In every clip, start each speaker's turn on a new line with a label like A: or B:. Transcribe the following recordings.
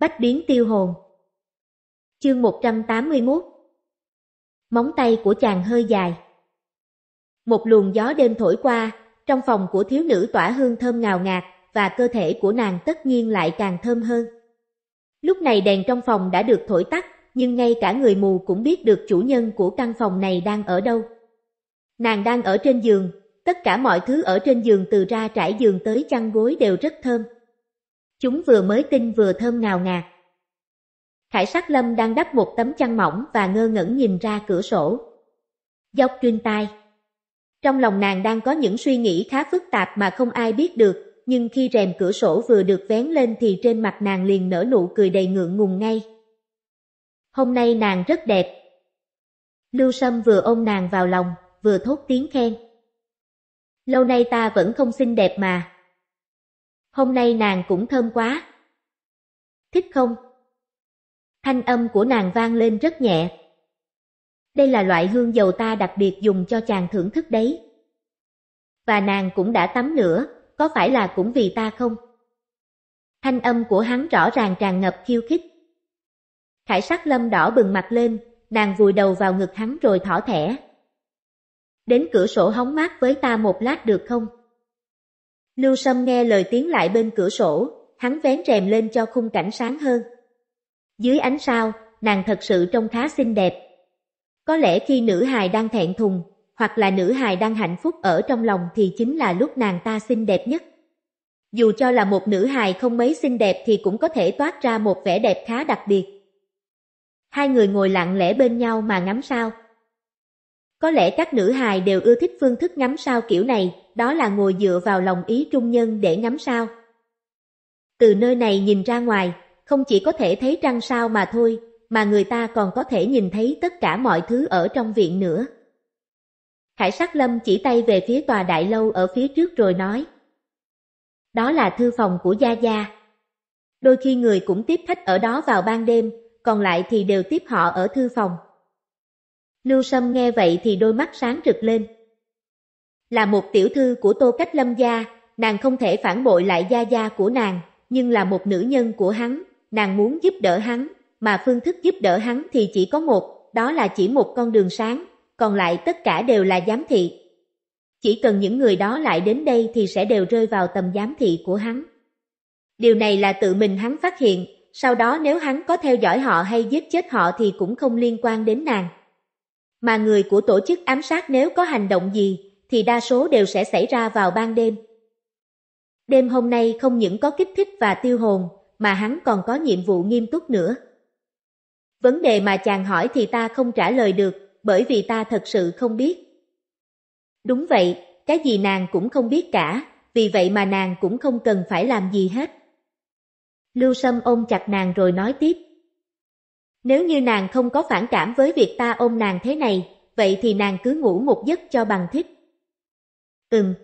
A: Bách biến tiêu hồn Chương 181 Móng tay của chàng hơi dài Một luồng gió đêm thổi qua, trong phòng của thiếu nữ tỏa hương thơm ngào ngạt và cơ thể của nàng tất nhiên lại càng thơm hơn. Lúc này đèn trong phòng đã được thổi tắt, nhưng ngay cả người mù cũng biết được chủ nhân của căn phòng này đang ở đâu. Nàng đang ở trên giường, tất cả mọi thứ ở trên giường từ ra trải giường tới chăn gối đều rất thơm. Chúng vừa mới tinh vừa thơm ngào ngạt. Khải sắc lâm đang đắp một tấm chăn mỏng và ngơ ngẩn nhìn ra cửa sổ. Dốc chuyên tai. Trong lòng nàng đang có những suy nghĩ khá phức tạp mà không ai biết được, nhưng khi rèm cửa sổ vừa được vén lên thì trên mặt nàng liền nở nụ cười đầy ngượng ngùng ngay. Hôm nay nàng rất đẹp. Lưu Sâm vừa ôm nàng vào lòng, vừa thốt tiếng khen. Lâu nay ta vẫn không xinh đẹp mà hôm nay nàng cũng thơm quá. Thích không? Thanh âm của nàng vang lên rất nhẹ. Đây là loại hương dầu ta đặc biệt dùng cho chàng thưởng thức đấy. Và nàng cũng đã tắm nữa, có phải là cũng vì ta không? Thanh âm của hắn rõ ràng tràn ngập khiêu khích. Khải sắc lâm đỏ bừng mặt lên, nàng vùi đầu vào ngực hắn rồi thỏ thẻ. Đến cửa sổ hóng mát với ta một lát được không? Lưu Sâm nghe lời tiếng lại bên cửa sổ, hắn vén rèm lên cho khung cảnh sáng hơn. Dưới ánh sao, nàng thật sự trông khá xinh đẹp. Có lẽ khi nữ hài đang thẹn thùng, hoặc là nữ hài đang hạnh phúc ở trong lòng thì chính là lúc nàng ta xinh đẹp nhất. Dù cho là một nữ hài không mấy xinh đẹp thì cũng có thể toát ra một vẻ đẹp khá đặc biệt. Hai người ngồi lặng lẽ bên nhau mà ngắm sao. Có lẽ các nữ hài đều ưa thích phương thức ngắm sao kiểu này, đó là ngồi dựa vào lòng ý trung nhân để ngắm sao. Từ nơi này nhìn ra ngoài, không chỉ có thể thấy trăng sao mà thôi, mà người ta còn có thể nhìn thấy tất cả mọi thứ ở trong viện nữa. Khải Sắc Lâm chỉ tay về phía tòa đại lâu ở phía trước rồi nói. Đó là thư phòng của Gia Gia. Đôi khi người cũng tiếp khách ở đó vào ban đêm, còn lại thì đều tiếp họ ở thư phòng. Lưu Sâm nghe vậy thì đôi mắt sáng rực lên. Là một tiểu thư của Tô Cách Lâm gia, nàng không thể phản bội lại gia gia của nàng, nhưng là một nữ nhân của hắn, nàng muốn giúp đỡ hắn, mà phương thức giúp đỡ hắn thì chỉ có một, đó là chỉ một con đường sáng, còn lại tất cả đều là giám thị. Chỉ cần những người đó lại đến đây thì sẽ đều rơi vào tầm giám thị của hắn. Điều này là tự mình hắn phát hiện, sau đó nếu hắn có theo dõi họ hay giết chết họ thì cũng không liên quan đến nàng. Mà người của tổ chức ám sát nếu có hành động gì thì đa số đều sẽ xảy ra vào ban đêm. Đêm hôm nay không những có kích thích và tiêu hồn, mà hắn còn có nhiệm vụ nghiêm túc nữa. Vấn đề mà chàng hỏi thì ta không trả lời được, bởi vì ta thật sự không biết. Đúng vậy, cái gì nàng cũng không biết cả, vì vậy mà nàng cũng không cần phải làm gì hết. Lưu Sâm ôm chặt nàng rồi nói tiếp. Nếu như nàng không có phản cảm với việc ta ôm nàng thế này, vậy thì nàng cứ ngủ một giấc cho bằng thích. Ừm.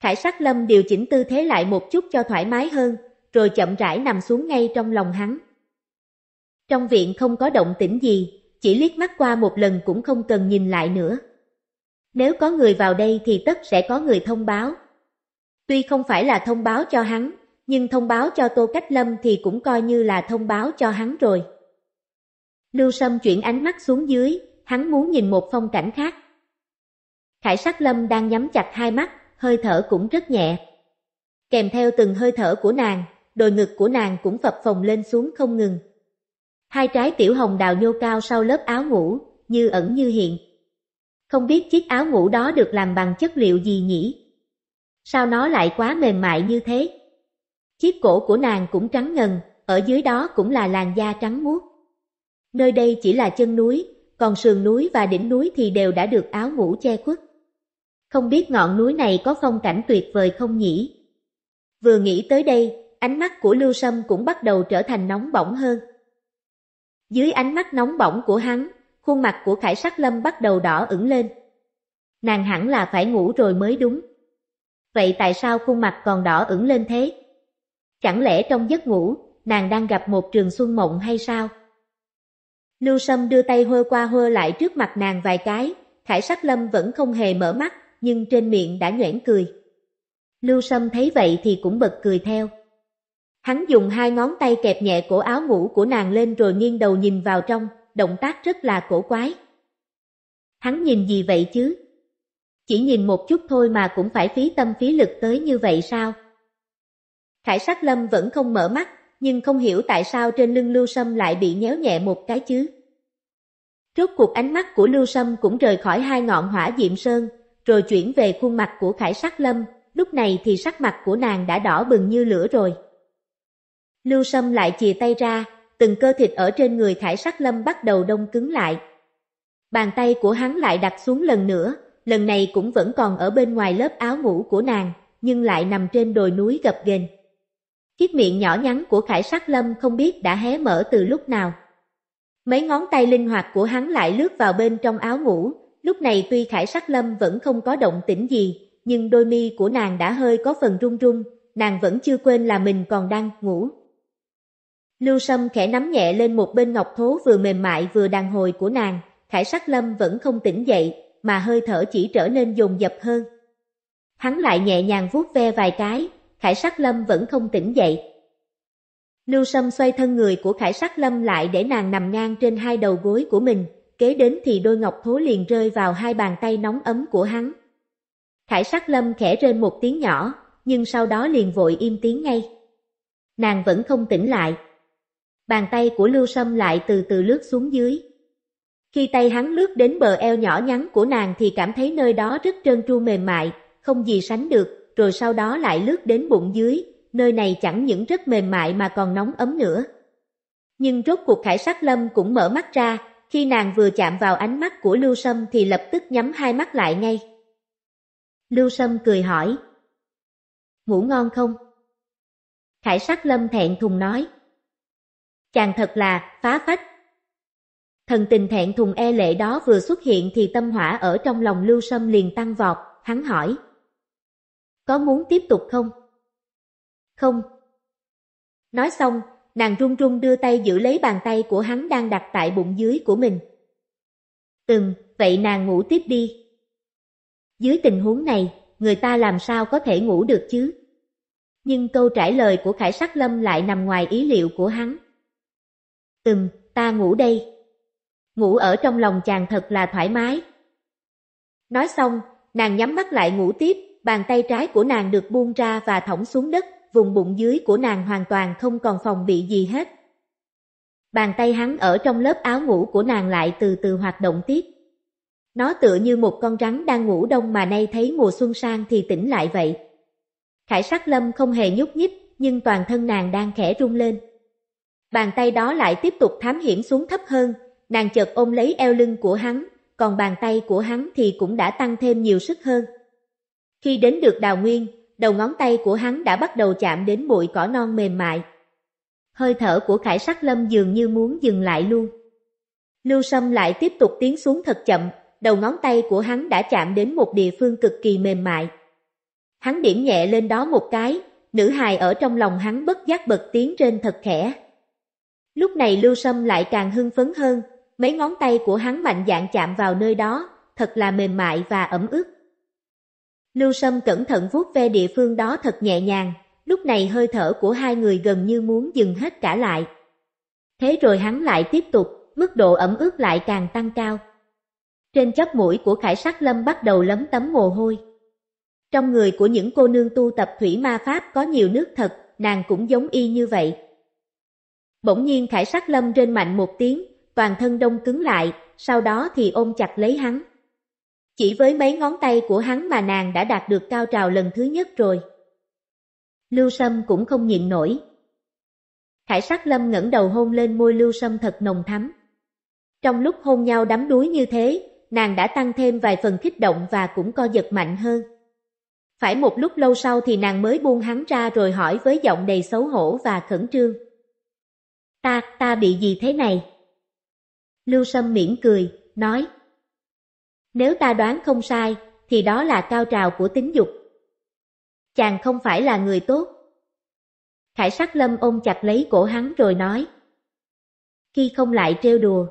A: Khải sắc lâm điều chỉnh tư thế lại một chút cho thoải mái hơn, rồi chậm rãi nằm xuống ngay trong lòng hắn. Trong viện không có động tĩnh gì, chỉ liếc mắt qua một lần cũng không cần nhìn lại nữa. Nếu có người vào đây thì tất sẽ có người thông báo. Tuy không phải là thông báo cho hắn, nhưng thông báo cho Tô Cách Lâm thì cũng coi như là thông báo cho hắn rồi. Lưu Sâm chuyển ánh mắt xuống dưới, hắn muốn nhìn một phong cảnh khác. Khải sắc lâm đang nhắm chặt hai mắt, hơi thở cũng rất nhẹ. Kèm theo từng hơi thở của nàng, đồi ngực của nàng cũng phập phồng lên xuống không ngừng. Hai trái tiểu hồng đào nhô cao sau lớp áo ngủ, như ẩn như hiện. Không biết chiếc áo ngủ đó được làm bằng chất liệu gì nhỉ? Sao nó lại quá mềm mại như thế? Chiếc cổ của nàng cũng trắng ngần, ở dưới đó cũng là làn da trắng muốt. Nơi đây chỉ là chân núi, còn sườn núi và đỉnh núi thì đều đã được áo ngủ che khuất không biết ngọn núi này có phong cảnh tuyệt vời không nhỉ? Vừa nghĩ tới đây, ánh mắt của Lưu Sâm cũng bắt đầu trở thành nóng bỏng hơn. Dưới ánh mắt nóng bỏng của hắn, khuôn mặt của Khải Sắc Lâm bắt đầu đỏ ửng lên. Nàng hẳn là phải ngủ rồi mới đúng. Vậy tại sao khuôn mặt còn đỏ ửng lên thế? Chẳng lẽ trong giấc ngủ, nàng đang gặp một trường xuân mộng hay sao? Lưu Sâm đưa tay hơ qua hơ lại trước mặt nàng vài cái, Khải Sắc Lâm vẫn không hề mở mắt, nhưng trên miệng đã nhoẻn cười. Lưu Sâm thấy vậy thì cũng bật cười theo. Hắn dùng hai ngón tay kẹp nhẹ cổ áo ngủ của nàng lên rồi nghiêng đầu nhìn vào trong, động tác rất là cổ quái. Hắn nhìn gì vậy chứ? Chỉ nhìn một chút thôi mà cũng phải phí tâm phí lực tới như vậy sao? Khải Sắc lâm vẫn không mở mắt, nhưng không hiểu tại sao trên lưng Lưu Sâm lại bị nhéo nhẹ một cái chứ. Rốt cuộc ánh mắt của Lưu Sâm cũng rời khỏi hai ngọn hỏa diệm sơn, rồi chuyển về khuôn mặt của Khải Sắc Lâm, lúc này thì sắc mặt của nàng đã đỏ bừng như lửa rồi. Lưu Sâm lại chìa tay ra, từng cơ thịt ở trên người Khải Sắc Lâm bắt đầu đông cứng lại. Bàn tay của hắn lại đặt xuống lần nữa, lần này cũng vẫn còn ở bên ngoài lớp áo ngủ của nàng, nhưng lại nằm trên đồi núi gập ghềnh. Chiếc miệng nhỏ nhắn của Khải Sắc Lâm không biết đã hé mở từ lúc nào. Mấy ngón tay linh hoạt của hắn lại lướt vào bên trong áo ngủ, Lúc này tuy Khải Sắc Lâm vẫn không có động tĩnh gì, nhưng đôi mi của nàng đã hơi có phần run run, nàng vẫn chưa quên là mình còn đang ngủ. Lưu Sâm khẽ nắm nhẹ lên một bên ngọc thố vừa mềm mại vừa đàn hồi của nàng, Khải Sắc Lâm vẫn không tỉnh dậy, mà hơi thở chỉ trở nên dồn dập hơn. Hắn lại nhẹ nhàng vuốt ve vài cái, Khải Sắc Lâm vẫn không tỉnh dậy. Lưu Sâm xoay thân người của Khải Sắc Lâm lại để nàng nằm ngang trên hai đầu gối của mình, kế đến thì đôi ngọc thố liền rơi vào hai bàn tay nóng ấm của hắn. Khải sắc lâm khẽ rên một tiếng nhỏ, nhưng sau đó liền vội im tiếng ngay. Nàng vẫn không tỉnh lại. Bàn tay của Lưu Sâm lại từ từ lướt xuống dưới. Khi tay hắn lướt đến bờ eo nhỏ nhắn của nàng thì cảm thấy nơi đó rất trơn tru mềm mại, không gì sánh được, rồi sau đó lại lướt đến bụng dưới, nơi này chẳng những rất mềm mại mà còn nóng ấm nữa. Nhưng rốt cuộc Khải Sắc Lâm cũng mở mắt ra, khi nàng vừa chạm vào ánh mắt của Lưu Sâm thì lập tức nhắm hai mắt lại ngay. Lưu Sâm cười hỏi. Ngủ ngon không? Khải sắc lâm thẹn thùng nói. Chàng thật là phá phách. Thần tình thẹn thùng e lệ đó vừa xuất hiện thì tâm hỏa ở trong lòng Lưu Sâm liền tăng vọt, hắn hỏi. Có muốn tiếp tục không? Không. Nói xong, nàng run run đưa tay giữ lấy bàn tay của hắn đang đặt tại bụng dưới của mình. Từng, vậy nàng ngủ tiếp đi. Dưới tình huống này, người ta làm sao có thể ngủ được chứ? Nhưng câu trả lời của Khải Sắc Lâm lại nằm ngoài ý liệu của hắn. Từng, ta ngủ đây. Ngủ ở trong lòng chàng thật là thoải mái. Nói xong, nàng nhắm mắt lại ngủ tiếp, bàn tay trái của nàng được buông ra và thõng xuống đất vùng bụng dưới của nàng hoàn toàn không còn phòng bị gì hết. Bàn tay hắn ở trong lớp áo ngủ của nàng lại từ từ hoạt động tiếp. Nó tựa như một con rắn đang ngủ đông mà nay thấy mùa xuân sang thì tỉnh lại vậy. Khải sắc lâm không hề nhúc nhích, nhưng toàn thân nàng đang khẽ rung lên. Bàn tay đó lại tiếp tục thám hiểm xuống thấp hơn, nàng chợt ôm lấy eo lưng của hắn, còn bàn tay của hắn thì cũng đã tăng thêm nhiều sức hơn. Khi đến được đào nguyên, đầu ngón tay của hắn đã bắt đầu chạm đến bụi cỏ non mềm mại. Hơi thở của Khải Sắc Lâm dường như muốn dừng lại luôn. Lưu Sâm lại tiếp tục tiến xuống thật chậm, đầu ngón tay của hắn đã chạm đến một địa phương cực kỳ mềm mại. Hắn điểm nhẹ lên đó một cái, nữ hài ở trong lòng hắn bất giác bật tiếng trên thật khẽ. Lúc này Lưu Sâm lại càng hưng phấn hơn, mấy ngón tay của hắn mạnh dạn chạm vào nơi đó, thật là mềm mại và ẩm ướt. Lưu Sâm cẩn thận vuốt ve địa phương đó thật nhẹ nhàng, lúc này hơi thở của hai người gần như muốn dừng hết cả lại. Thế rồi hắn lại tiếp tục, mức độ ẩm ướt lại càng tăng cao. Trên chóp mũi của khải sắc lâm bắt đầu lấm tấm mồ hôi. Trong người của những cô nương tu tập thủy ma pháp có nhiều nước thật, nàng cũng giống y như vậy. Bỗng nhiên khải sắc lâm trên mạnh một tiếng, toàn thân đông cứng lại, sau đó thì ôm chặt lấy hắn. Chỉ với mấy ngón tay của hắn mà nàng đã đạt được cao trào lần thứ nhất rồi. Lưu Sâm cũng không nhịn nổi. Khải sắc lâm ngẩng đầu hôn lên môi Lưu Sâm thật nồng thắm. Trong lúc hôn nhau đắm đuối như thế, nàng đã tăng thêm vài phần kích động và cũng co giật mạnh hơn. Phải một lúc lâu sau thì nàng mới buông hắn ra rồi hỏi với giọng đầy xấu hổ và khẩn trương. Ta, ta bị gì thế này? Lưu Sâm miễn cười, nói. Nếu ta đoán không sai, thì đó là cao trào của tính dục. Chàng không phải là người tốt. Khải sắc lâm ôm chặt lấy cổ hắn rồi nói. Khi không lại trêu đùa.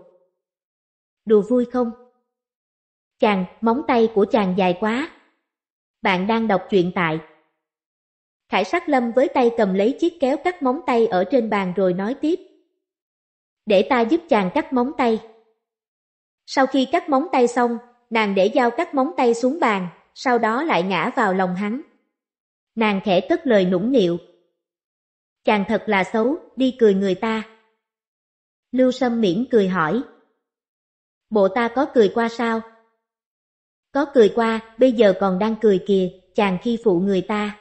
A: Đùa vui không? Chàng, móng tay của chàng dài quá. Bạn đang đọc truyện tại. Khải sắc lâm với tay cầm lấy chiếc kéo cắt móng tay ở trên bàn rồi nói tiếp. Để ta giúp chàng cắt móng tay. Sau khi cắt móng tay xong, Nàng để dao cắt móng tay xuống bàn, sau đó lại ngã vào lòng hắn. Nàng khẽ cất lời nũng nịu. Chàng thật là xấu, đi cười người ta. Lưu Sâm miễn cười hỏi. Bộ ta có cười qua sao? Có cười qua, bây giờ còn đang cười kìa, chàng khi phụ người ta.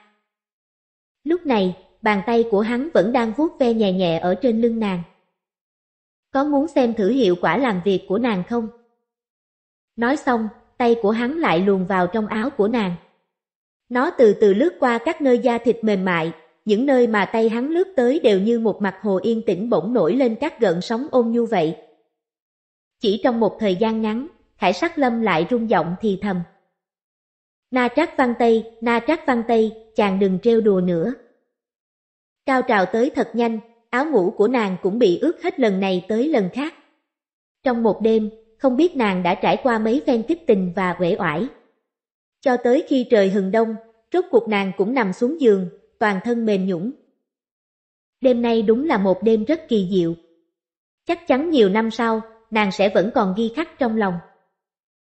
A: Lúc này, bàn tay của hắn vẫn đang vuốt ve nhẹ nhẹ ở trên lưng nàng. Có muốn xem thử hiệu quả làm việc của nàng không? Nói xong, tay của hắn lại luồn vào trong áo của nàng. Nó từ từ lướt qua các nơi da thịt mềm mại, những nơi mà tay hắn lướt tới đều như một mặt hồ yên tĩnh bỗng nổi lên các gợn sóng ôn nhu vậy. Chỉ trong một thời gian ngắn, Khải Sắc Lâm lại rung giọng thì thầm. Na Trác Văn Tây, Na Trác Văn Tây, chàng đừng treo đùa nữa. Cao trào tới thật nhanh, áo ngủ của nàng cũng bị ướt hết lần này tới lần khác. Trong một đêm, không biết nàng đã trải qua mấy phen kích tình và uể oải. Cho tới khi trời hừng đông, rốt cuộc nàng cũng nằm xuống giường, toàn thân mềm nhũng. Đêm nay đúng là một đêm rất kỳ diệu. Chắc chắn nhiều năm sau, nàng sẽ vẫn còn ghi khắc trong lòng.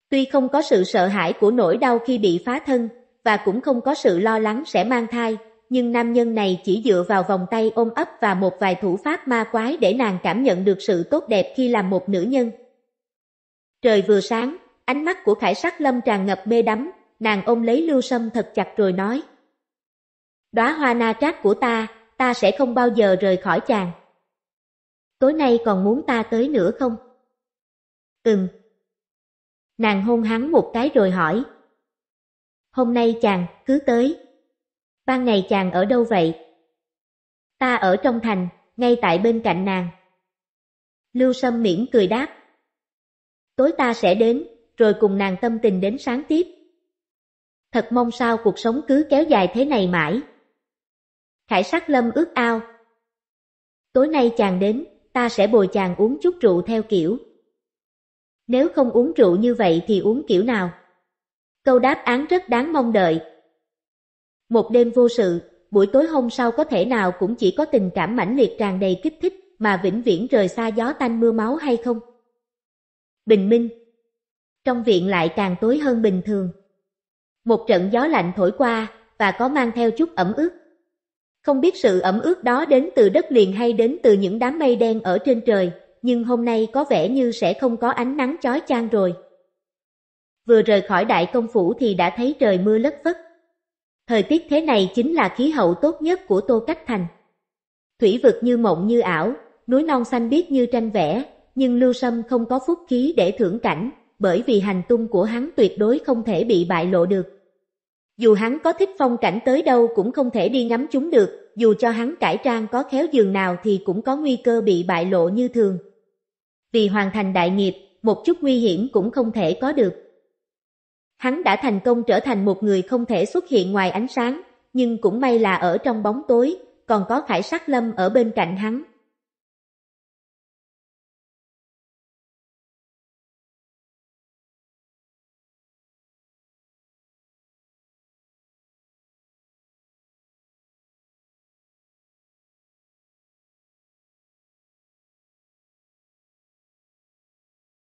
A: Tuy không có sự sợ hãi của nỗi đau khi bị phá thân, và cũng không có sự lo lắng sẽ mang thai, nhưng nam nhân này chỉ dựa vào vòng tay ôm ấp và một vài thủ pháp ma quái để nàng cảm nhận được sự tốt đẹp khi làm một nữ nhân. Trời vừa sáng, ánh mắt của Khải Sắc Lâm tràn ngập mê đắm, nàng ôm lấy Lưu Sâm thật chặt rồi nói. Đóa hoa na trát của ta, ta sẽ không bao giờ rời khỏi chàng. Tối nay còn muốn ta tới nữa không? Ừm. Nàng hôn hắn một cái rồi hỏi. Hôm nay chàng cứ tới. Ban ngày chàng ở đâu vậy? Ta ở trong thành, ngay tại bên cạnh nàng. Lưu Sâm miễn cười đáp tối ta sẽ đến, rồi cùng nàng tâm tình đến sáng tiếp. Thật mong sao cuộc sống cứ kéo dài thế này mãi. Khải sắc lâm ước ao. Tối nay chàng đến, ta sẽ bồi chàng uống chút rượu theo kiểu. Nếu không uống rượu như vậy thì uống kiểu nào? Câu đáp án rất đáng mong đợi. Một đêm vô sự, buổi tối hôm sau có thể nào cũng chỉ có tình cảm mãnh liệt tràn đầy kích thích mà vĩnh viễn rời xa gió tanh mưa máu hay không? Bình minh Trong viện lại càng tối hơn bình thường. Một trận gió lạnh thổi qua và có mang theo chút ẩm ướt. Không biết sự ẩm ướt đó đến từ đất liền hay đến từ những đám mây đen ở trên trời, nhưng hôm nay có vẻ như sẽ không có ánh nắng chói chang rồi. Vừa rời khỏi đại công phủ thì đã thấy trời mưa lất phất. Thời tiết thế này chính là khí hậu tốt nhất của Tô Cách Thành. Thủy vực như mộng như ảo, núi non xanh biếc như tranh vẽ, nhưng Lưu Sâm không có phúc khí để thưởng cảnh, bởi vì hành tung của hắn tuyệt đối không thể bị bại lộ được. Dù hắn có thích phong cảnh tới đâu cũng không thể đi ngắm chúng được, dù cho hắn cải trang có khéo giường nào thì cũng có nguy cơ bị bại lộ như thường. Vì hoàn thành đại nghiệp, một chút nguy hiểm cũng không thể có được. Hắn đã thành công trở thành một người không thể xuất hiện ngoài ánh sáng, nhưng cũng may là ở trong bóng tối, còn có Khải Sắc Lâm ở bên cạnh hắn,